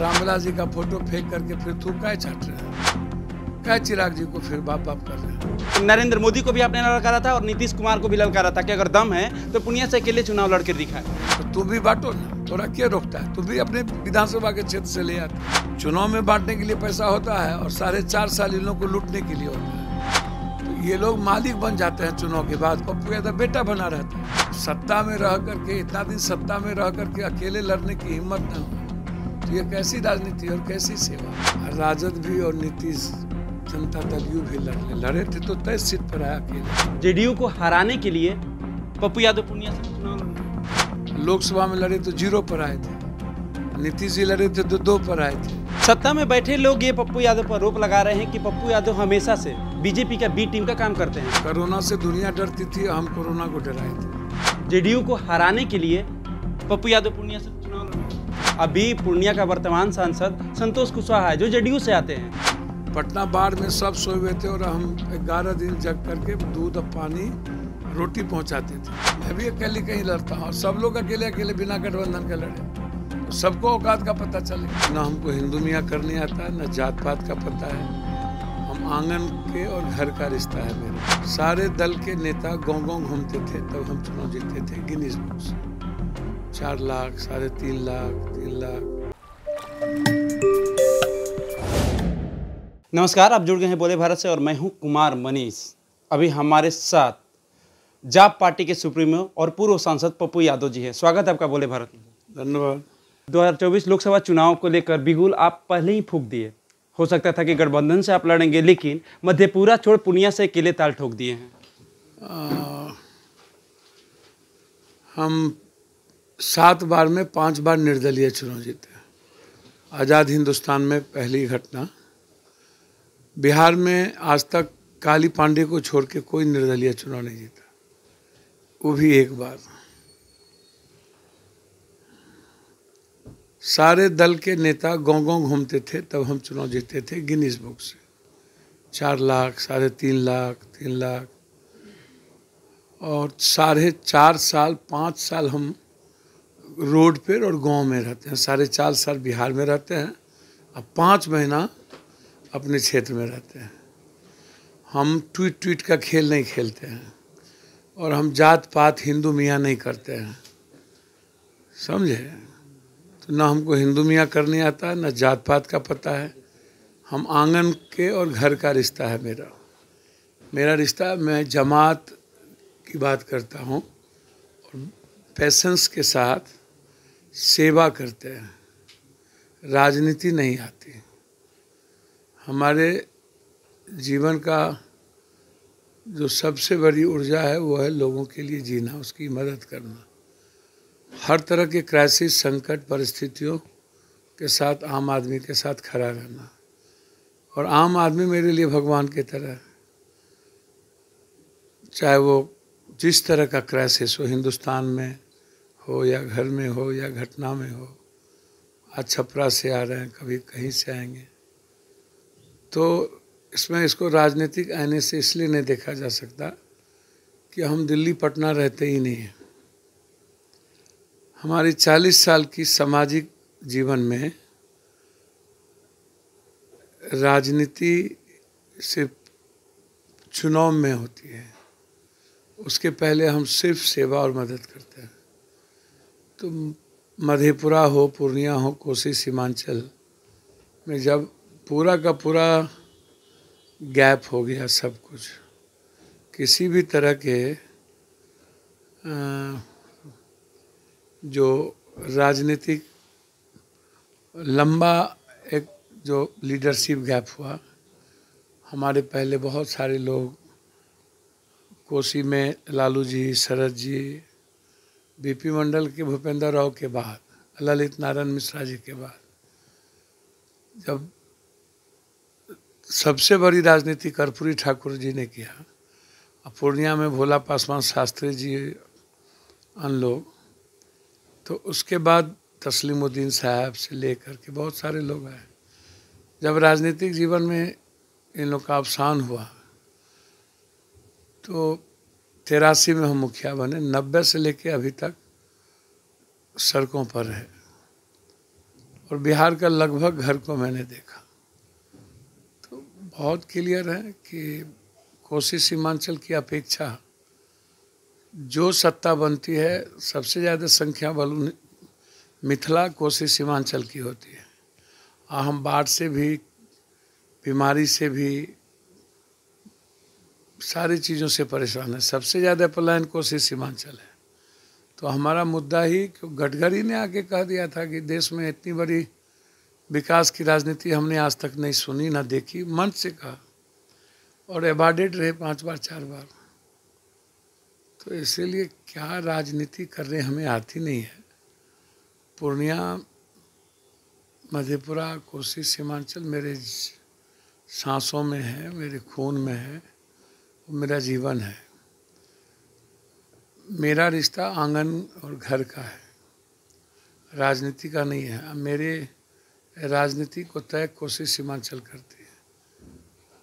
रामलाल जी का फोटो फेंक करके फिर तू क्या छाट रहे हैं क्या चिराग जी को फिर बाप बाप कर रहे हैं नरेंद्र मोदी को भी आपने ललकारा था और नीतीश कुमार को भी ललकारा था कि अगर दम है तो पुनिया से अकेले चुनाव लड़के दिखा तो तू भी बांटो ना थोड़ा क्या रोकता है तू भी अपने विधानसभा के क्षेत्र से ले आता चुनाव में बांटने के लिए पैसा होता है और साढ़े चार साल इन लोग को लूटने के लिए होता है तो ये लोग मालिक बन जाते हैं चुनाव के बाद पप्पू यादव बेटा बना रहता है सत्ता में रह करके इतना दिन सत्ता में रह करके अकेले लड़ने की हिम्मत ना हो तो ये कैसी राजनीति और कैसी सेवा राजद भी और नीतीश जनता दल यू भी लड़ने लड़े थे तो तय सीट पर आया अकेले जेडीयू को हराने के लिए पप्पू यादव पूर्णिया से चुनाव लोकसभा में लड़े तो जीरो पर आए थे नीतीश जी लड़े थे तो दो पर आए थे सत्ता में बैठे लोग ये पप्पू यादव पर आरोप लगा रहे हैं कि पप्पू यादव हमेशा से बीजेपी का बी टीम का काम करते हैं कोरोना से दुनिया डरती थी हम कोरोना को डराए थे जेडीयू को हराने के लिए पप्पू यादव पूर्णिया से अभी पूर्णिया का वर्तमान सांसद संतोष कुशवाहा है जो जेडीयू से आते हैं पटना बाढ़ में सब सोए हुए थे और हम ग्यारह दिन जग करके दूध और पानी रोटी पहुंचाते थे मैं भी अकेले कहीं लड़ता हूँ सब लोग अकेले अकेले बिना गठबंधन के लड़े तो सबको औकात का पता चले ना हमको हिंदू मियाँ करने आता है ना जात पात का पता है हम आंगन के और घर का रिश्ता है मेरा सारे दल के नेता गाँव गाँव घूमते थे तब तो हम चुनाव जीतते थे गिनीज बुक से चार लाख साढ़े तीन लाख तीन लाख नमस्कार आप जुड़ गए हैं बोले भारत से और मैं हूं कुमार मनीष अभी हमारे साथ जाप पार्टी के सुप्रीमो और पूर्व सांसद पप्पू यादव जी हैं स्वागत है आपका बोले भारत धन्यवाद 2024 लोकसभा चुनाव को लेकर बिगुल आप पहले ही फूक दिए हो सकता था कि गठबंधन से आप लड़ेंगे लेकिन मधेपुरा छोड़ पुनिया से किले ताल ठोक दिए हैं आ, हम सात बार में पांच बार निर्दलीय चुनाव जीते आज़ाद हिंदुस्तान में पहली घटना बिहार में आज तक काली पांडे को छोड़ के कोई निर्दलीय चुनाव नहीं जीता वो भी एक बार सारे दल के नेता गाँव गाँव घूमते थे तब हम चुनाव जीते थे गिनीज बुक से चार लाख साढ़े तीन लाख तीन लाख और साढ़े चार साल पाँच साल हम रोड पर और गांव में रहते हैं साढ़े चार साल बिहार में रहते हैं और पाँच महीना अपने क्षेत्र में रहते हैं हम ट्वीट ट्वीट का खेल नहीं खेलते हैं और हम जात पात हिंदू मियाँ नहीं करते हैं समझे तो ना हमको हिंदू मियाँ करने आता है ना जात पात का पता है हम आंगन के और घर का रिश्ता है मेरा मेरा रिश्ता मैं जमात की बात करता हूँ और पैसेंस के साथ सेवा करते हैं राजनीति नहीं आती हमारे जीवन का जो सबसे बड़ी ऊर्जा है वो है लोगों के लिए जीना उसकी मदद करना हर तरह के क्राइसिस संकट परिस्थितियों के साथ आम आदमी के साथ खड़ा रहना और आम आदमी मेरे लिए भगवान की तरह है चाहे वो जिस तरह का क्राइसिस हो हिंदुस्तान में हो या घर में हो या घटना में हो आज छपरा से आ रहे हैं कभी कहीं से आएंगे तो इसमें इसको राजनीतिक आने से इसलिए नहीं देखा जा सकता कि हम दिल्ली पटना रहते ही नहीं हैं हमारी चालीस साल की सामाजिक जीवन में राजनीति सिर्फ चुनाव में होती है उसके पहले हम सिर्फ सेवा और मदद करते हैं तो मधेपुरा हो पूर्णिया हो कोसी सीमांचल में जब पूरा का पूरा गैप हो गया सब कुछ किसी भी तरह के जो राजनीतिक लंबा एक जो लीडरशिप गैप हुआ हमारे पहले बहुत सारे लोग कोसी में लालू जी शरद जी बीपी मंडल के भूपेंद्र राव के बाद ललित नारायण मिश्रा जी के बाद जब सबसे बड़ी राजनीति कर्पूरी ठाकुर जी ने किया और पूर्णिया में भोला पासवान शास्त्री जी अन लोग तो उसके बाद तस्लीमुद्दीन साहब से लेकर के बहुत सारे लोग आए जब राजनीतिक जीवन में इन लोग का अवसान हुआ तो तिरासी में हम मुखिया बने नब्बे से लेके अभी तक सड़कों पर है और बिहार का लगभग घर को मैंने देखा तो बहुत क्लियर है कि कोसी सीमांचल की अपेक्षा जो सत्ता बनती है सबसे ज़्यादा संख्या बलू मिथिला कोसी सीमांचल की होती है और हम बाढ़ से भी बीमारी से भी सारी चीज़ों से परेशान है सबसे ज़्यादा पलायन कोसी सीमांचल है तो हमारा मुद्दा ही गडकरी ने आके कह दिया था कि देश में इतनी बड़ी विकास की राजनीति हमने आज तक नहीं सुनी ना देखी मंच से कहा और एवार्डेड रहे पांच बार चार बार तो इसीलिए क्या राजनीति करने हमें आती नहीं है पूर्णिया मधेपुरा कोसी सीमांचल मेरे सांसों में है मेरे खून में है वो मेरा जीवन है मेरा रिश्ता आंगन और घर का है राजनीति का नहीं है मेरे राजनीति को तय कोशिश सीमांचल करती है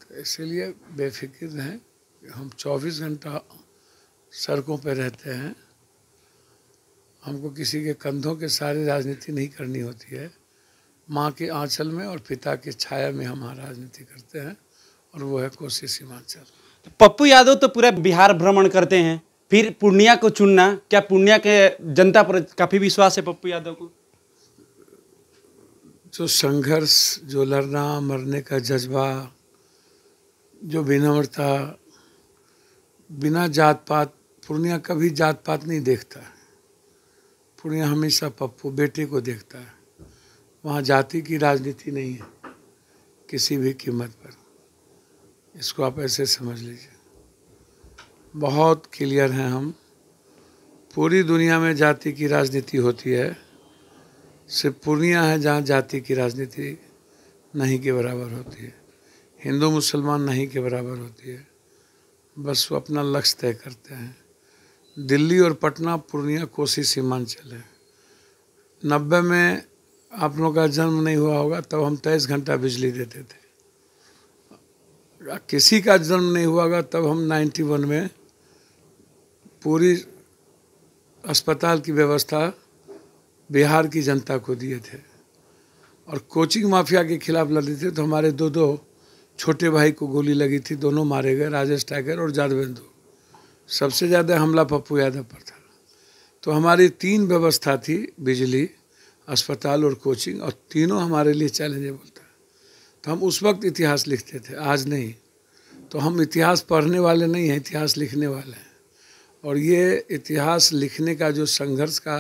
तो इसलिए बेफिक्र हैं हम 24 घंटा सड़कों पर रहते हैं हमको किसी के कंधों के सारे राजनीति नहीं करनी होती है माँ के आंचल में और पिता के छाया में हम हाँ राजनीति करते हैं और वो है कोशिश हिमाचल पप्पू यादव तो पूरा बिहार भ्रमण करते हैं फिर पूर्णिया को चुनना क्या पूर्णिया के जनता पर काफ़ी विश्वास है पप्पू यादव को जो संघर्ष जो लड़ना मरने का जज्बा जो विनम्रता बिना जात पात पूर्णिया कभी जात पात नहीं देखता है पूर्णिया हमेशा पप्पू बेटे को देखता है वहाँ जाति की राजनीति नहीं है किसी भी कीमत पर इसको आप ऐसे समझ लीजिए बहुत क्लियर हैं हम पूरी दुनिया में जाति की राजनीति होती है सिर्फ पूर्णिया है जहाँ जाति की राजनीति नहीं के बराबर होती है हिंदू मुसलमान नहीं के बराबर होती है बस वो अपना लक्ष्य तय करते हैं दिल्ली और पटना पूर्णिया कोसी सीमांचल है नब्बे में आप लोगों का जन्म नहीं हुआ होगा तब हम तेईस घंटा बिजली देते थे किसी का जन्म नहीं हुआ होगा तब हम 91 में पूरी अस्पताल की व्यवस्था बिहार की जनता को दिए थे और कोचिंग माफिया के खिलाफ लड़े थे तो हमारे दो दो छोटे भाई को गोली लगी थी दोनों मारे गए राजेश टाइगर और जादवेंदु सबसे ज़्यादा हमला पप्पू यादव पर था तो हमारी तीन व्यवस्था थी बिजली अस्पताल और कोचिंग और तीनों हमारे लिए चैलेंजेबल तो हम उस वक्त इतिहास लिखते थे आज नहीं तो हम इतिहास पढ़ने वाले नहीं हैं इतिहास लिखने वाले हैं और ये इतिहास लिखने का जो संघर्ष का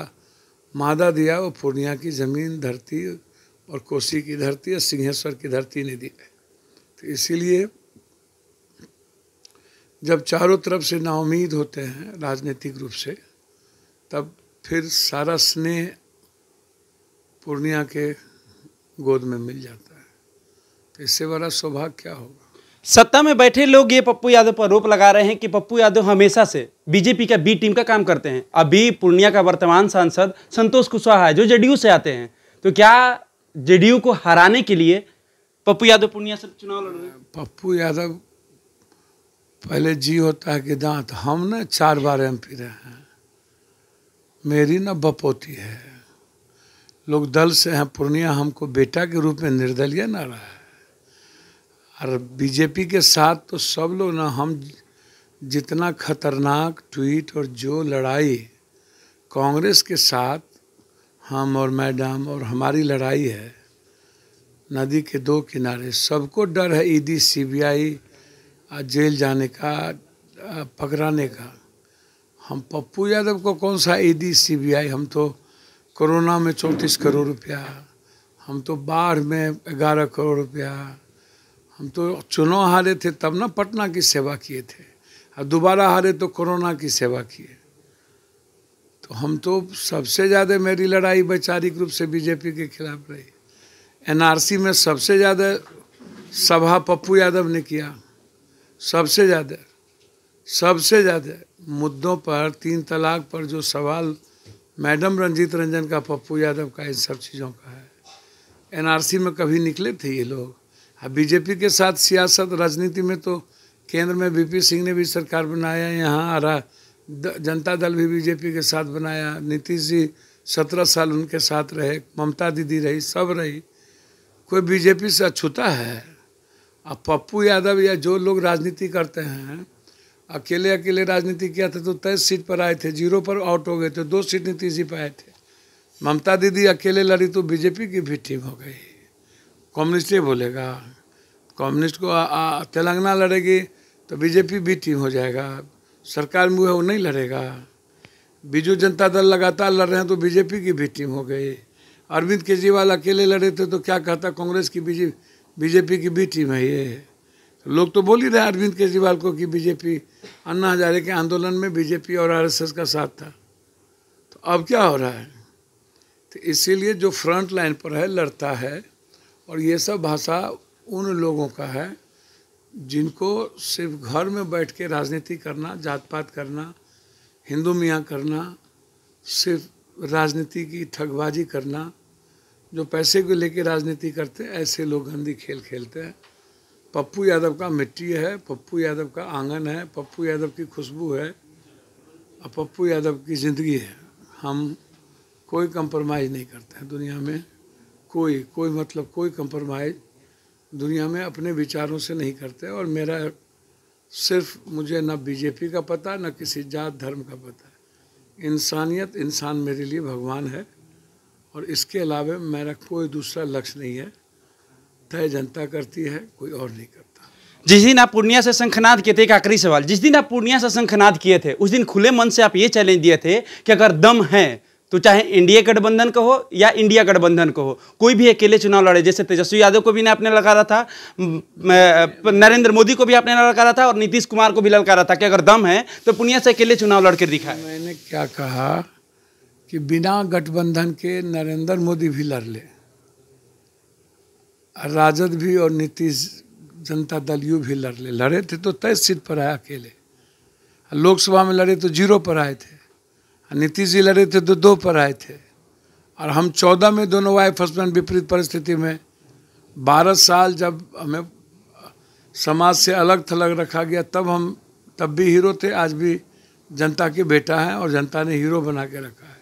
मादा दिया वो पूर्णिया की ज़मीन धरती और कोसी की धरती और सिंहेश्वर की धरती ने दिया तो इसीलिए जब चारों तरफ से नाउमीद होते हैं राजनीतिक रूप से तब फिर सारा स्नेह पूर्णिया के गोद में मिल जाता है तो इससे बड़ा सौभाग्य क्या होगा सत्ता में बैठे लोग ये पप्पू यादव पर आरोप लगा रहे हैं कि पप्पू यादव हमेशा से बीजेपी का बी टीम का काम करते हैं अभी पूर्णिया का वर्तमान सांसद संतोष कुशवाहा है जो जेडीयू से आते हैं तो क्या जेडीयू को हराने के लिए पप्पू यादव पूर्णिया से चुनाव लड़ रहे हैं पप्पू यादव पहले जी होता है कि दांत हम ना चार बार एम पी रहे हैं मेरी ना बपोती है लोग दल से हैं पूर्णिया हमको बेटा के रूप में निर्दलीय ना रहा है और बीजेपी के साथ तो सब लोग ना हम जितना खतरनाक ट्वीट और जो लड़ाई कांग्रेस के साथ हम और मैडम और हमारी लड़ाई है नदी के दो किनारे सबको डर है ईडी सीबीआई जेल जाने का पकड़ाने का हम पप्पू यादव को कौन सा ईडी सीबीआई हम तो कोरोना में चौंतीस करोड़ रुपया हम तो बाढ़ में ग्यारह करोड़ रुपया हम तो चुनाव हारे थे तब ना पटना की सेवा किए थे और दोबारा हारे तो कोरोना की सेवा किए तो हम तो सबसे ज़्यादा मेरी लड़ाई वैचारिक रूप से बीजेपी के खिलाफ रही एनआरसी में सबसे ज़्यादा सभा पप्पू यादव ने किया सबसे ज़्यादा सबसे ज़्यादा मुद्दों पर तीन तलाक पर जो सवाल मैडम रंजीत रंजन का पप्पू यादव का इन सब चीज़ों का है एनआरसी में कभी निकले थे ये लोग अब बीजेपी के साथ सियासत राजनीति में तो केंद्र में बीपी सिंह ने भी सरकार बनाया यहाँ आ रहा जनता दल भी बीजेपी के साथ बनाया नीतीश जी सत्रह साल उनके साथ रहे ममता दीदी रही सब रही कोई बीजेपी से अछूता है अब पप्पू यादव या जो लोग राजनीति करते हैं अकेले अकेले राजनीति किया था तो तेईस सीट पर आए थे जीरो पर आउट हो गए थे दो सीट नीतीश जी पर आए थे ममता दीदी अकेले लड़ी तो बीजेपी की भी टीम हो गई कम्युनिस्ट ही बोलेगा कम्युनिस्ट को तेलंगाना लड़ेगी तो बीजेपी बी टीम हो जाएगा सरकार में वो नहीं लड़ेगा बीजू जनता दल लगातार लड़ रहे हैं तो बीजेपी की भी टीम हो गई अरविंद केजरीवाल अकेले लड़े थे तो क्या कहता कांग्रेस की बीजेपी की भी टीम है ये लोग तो बोल ही रहे अरविंद केजरीवाल को कि बीजेपी अन्ना हजारे के आंदोलन में बीजेपी और आरएसएस का साथ था तो अब क्या हो रहा है तो इसीलिए जो फ्रंट लाइन पर है लड़ता है और ये सब भाषा उन लोगों का है जिनको सिर्फ घर में बैठ के राजनीति करना जात पात करना हिंदू मियाँ करना सिर्फ राजनीति की ठगबाजी करना जो पैसे को लेके राजनीति करते ऐसे लोग गंदी खेल खेलते हैं पप्पू यादव का मिट्टी है पप्पू यादव का आंगन है पप्पू यादव की खुशबू है और पप्पू यादव की ज़िंदगी है हम कोई कंप्रोमाइज़ नहीं करते हैं दुनिया में कोई कोई मतलब कोई कंप्रोमाइज़ दुनिया में अपने विचारों से नहीं करते और मेरा सिर्फ मुझे ना बीजेपी का पता ना किसी जात धर्म का पता है इंसानियत इंसान मेरे लिए भगवान है और इसके अलावा मेरा कोई दूसरा लक्ष्य नहीं है तय जनता करती है कोई और नहीं करता जिस दिन आप पूर्णिया से शंखनाद किए थे एक आखिरी सवाल जिस दिन आप पूर्णिया से शंखनाद किए थे उस दिन खुले मन से आप ये चैलेंज दिए थे कि अगर दम है तो चाहे एनडीए गठबंधन का हो या इंडिया गठबंधन का हो कोई भी अकेले चुनाव लड़े जैसे तेजस्वी यादव को भी ने आपने रहा था नरेंद्र मोदी को भी आपने रहा था और नीतीश कुमार को भी रहा था कि अगर दम है तो पुनिया से अकेले चुनाव लड़कर दिखाए मैंने क्या कहा कि बिना गठबंधन के नरेंद्र मोदी भी लड़ ले राजद भी और नीतीश जनता दल यू भी लड़ ले लड़े थे तो तय सीट पर आए अकेले लोकसभा में लड़े तो जीरो पर आए थे नीतीश जी लड़े थे तो दो पर आए थे और हम चौदह में दोनों वाइफ हस्बैंड विपरीत परिस्थिति में बारह साल जब हमें समाज से अलग थलग रखा गया तब हम तब भी हीरो थे आज भी जनता के बेटा हैं और जनता ने हीरो बना के रखा है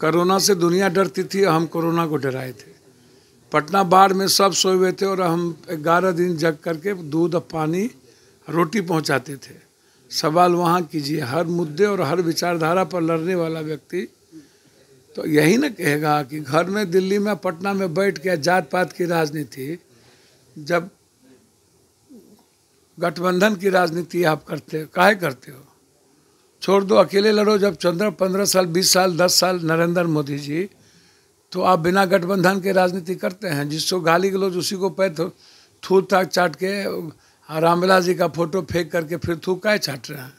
कोरोना से दुनिया डरती थी हम कोरोना को डराए थे पटना बाढ़ में सब सोए हुए थे और हम ग्यारह दिन जग करके दूध और पानी रोटी पहुंचाते थे सवाल वहाँ कीजिए हर मुद्दे और हर विचारधारा पर लड़ने वाला व्यक्ति तो यही ना कहेगा कि घर में दिल्ली में पटना में बैठ के जात पात की राजनीति जब गठबंधन की राजनीति आप करते हो काहे करते हो छोड़ दो अकेले लड़ो जब चंद्र पंद्रह साल बीस साल दस साल नरेंद्र मोदी जी तो आप बिना गठबंधन के राजनीति करते हैं जिसको गाली गलोज उसी को पैर थूत ताक चाट के और रामविलास जी का फोटो फेंक करके फिर थू काय छाट रहे हैं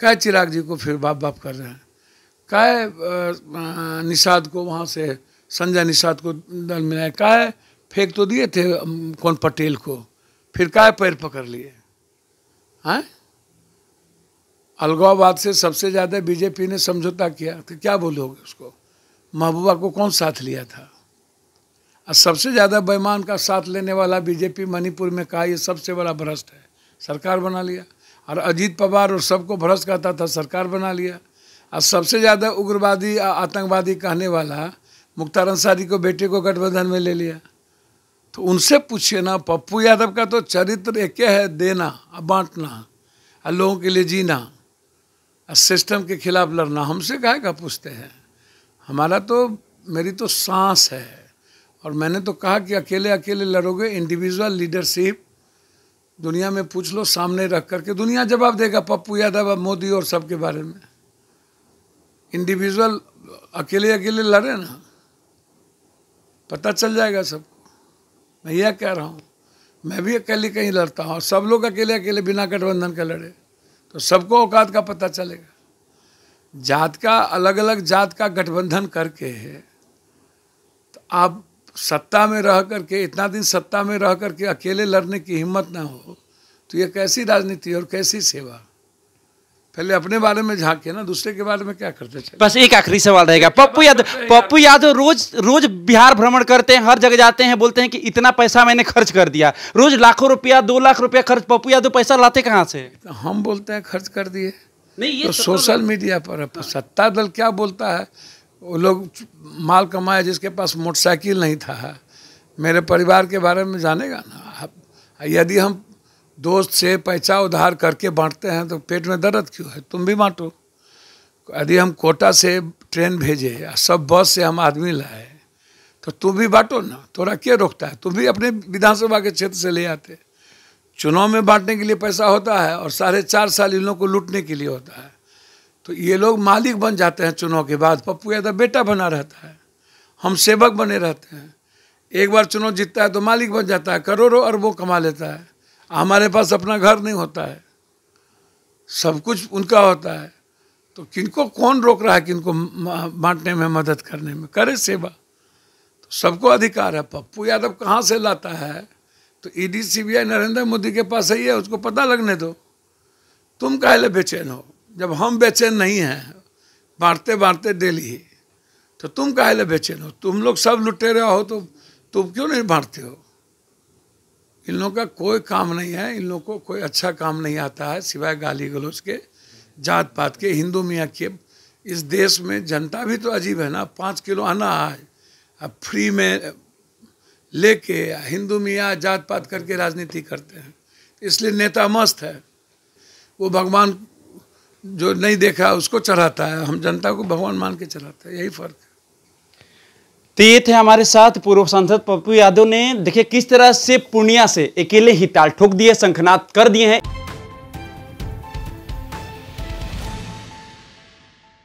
काय चिराग जी को फिर बाप बाप कर रहे हैं काय निषाद को वहाँ से संजय निषाद को दल मिलाए काय फेंक तो दिए थे कौन पटेल को फिर काय पैर पकड़ लिए हैं अलगाबाद से सबसे ज़्यादा बीजेपी ने समझौता किया तो क्या बोलोगे उसको महबूबा को कौन साथ लिया था सबसे ज़्यादा बेमान का साथ लेने वाला बीजेपी मणिपुर में कहा ये सबसे बड़ा भ्रष्ट है सरकार बना लिया और अजीत पवार और सबको भ्रष्ट कहता था सरकार बना लिया और सबसे ज़्यादा उग्रवादी आतंकवादी कहने वाला मुख्तार अंसारी को बेटे को गठबंधन में ले लिया तो उनसे पूछिए ना पप्पू यादव का तो चरित्र एक है देना और बाँटना और लोगों के लिए जीना और सिस्टम के खिलाफ लड़ना हमसे कहे का पूछते हैं हमारा तो मेरी तो सांस है और मैंने तो कहा कि अकेले अकेले लड़ोगे इंडिविजुअल लीडरशिप दुनिया में पूछ लो सामने रख करके दुनिया जवाब देगा पप्पू यादव और मोदी और सबके बारे में इंडिविजुअल अकेले अकेले लड़े ना पता चल जाएगा सबको मैं यह कह रहा हूँ मैं भी अकेले कहीं लड़ता हूँ सब लोग अकेले अकेले बिना गठबंधन के लड़े तो सबको औकात का पता चलेगा जात का अलग अलग जात का गठबंधन करके है तो आप सत्ता में रह करके इतना दिन सत्ता में रह करके अकेले लड़ने की हिम्मत ना हो तो ये कैसी राजनीति और कैसी सेवा पहले अपने बारे में झांके ना दूसरे के बारे में क्या करते चले बस एक आखिरी सवाल रहेगा पप्पू यादव पप्पू यादव रोज रोज बिहार भ्रमण करते हैं हर जगह जाते हैं बोलते हैं कि इतना पैसा मैंने खर्च कर दिया रोज लाखों रुपया दो लाख रुपया खर्च पप्पू यादव पैसा लाते कहाँ से तो हम बोलते हैं खर्च कर दिए नहीं ये तो सोशल मीडिया पर सत्ता दल क्या बोलता है वो लोग माल कमाए जिसके पास मोटरसाइकिल नहीं था मेरे परिवार के बारे में जानेगा ना यदि हम दोस्त से पैसा उधार करके बांटते हैं तो पेट में दर्द क्यों है तुम भी बांटो यदि हम कोटा से ट्रेन भेजे या सब बस से हम आदमी लाए तो तुम भी बांटो ना थोड़ा क्या रोकता है तुम भी अपने विधानसभा के क्षेत्र से ले आते चुनाव में बांटने के लिए पैसा होता है और साढ़े चार साल इन लोगों को लूटने के लिए होता है तो ये लोग मालिक बन जाते हैं चुनाव के बाद पप्पू यादव बेटा बना रहता है हम सेवक बने रहते हैं एक बार चुनाव जीतता है तो मालिक बन जाता है करोड़ों अरबों कमा लेता है हमारे पास अपना घर नहीं होता है सब कुछ उनका होता है तो किनको कौन रोक रहा है किनको बांटने में मदद करने में करे सेवा तो सबको अधिकार है पप्पू यादव कहाँ से लाता है तो ईडी सीबीआई नरेंद्र मोदी के पास ही है उसको पता लगने दो तुम कहले बेचैन हो जब हम बेचैन नहीं हैं बांटते बांटते डेली ही तो तुम ले बेचैन हो तुम लोग सब रहे हो तो तुम क्यों नहीं बांटते हो इन लोगों का कोई काम नहीं है इन लोगों को कोई अच्छा काम नहीं आता है सिवाय गाली गलोच के जात पात के हिंदू मियाँ के इस देश में जनता भी तो अजीब है ना पाँच किलो अनाज अब फ्री में लेके हिंदू मियाँ जात पात करके राजनीति करते हैं इसलिए नेता मस्त है वो भगवान जो नहीं देखा उसको चढ़ाता है हम जनता को भगवान मान के चढ़ाते हैं यही फर्क है तो ये थे हमारे साथ पूर्व सांसद पप्पू यादव ने देखिए किस तरह से पूर्णिया से अकेले ही ताल ठोक दिए शंखनाथ कर दिए हैं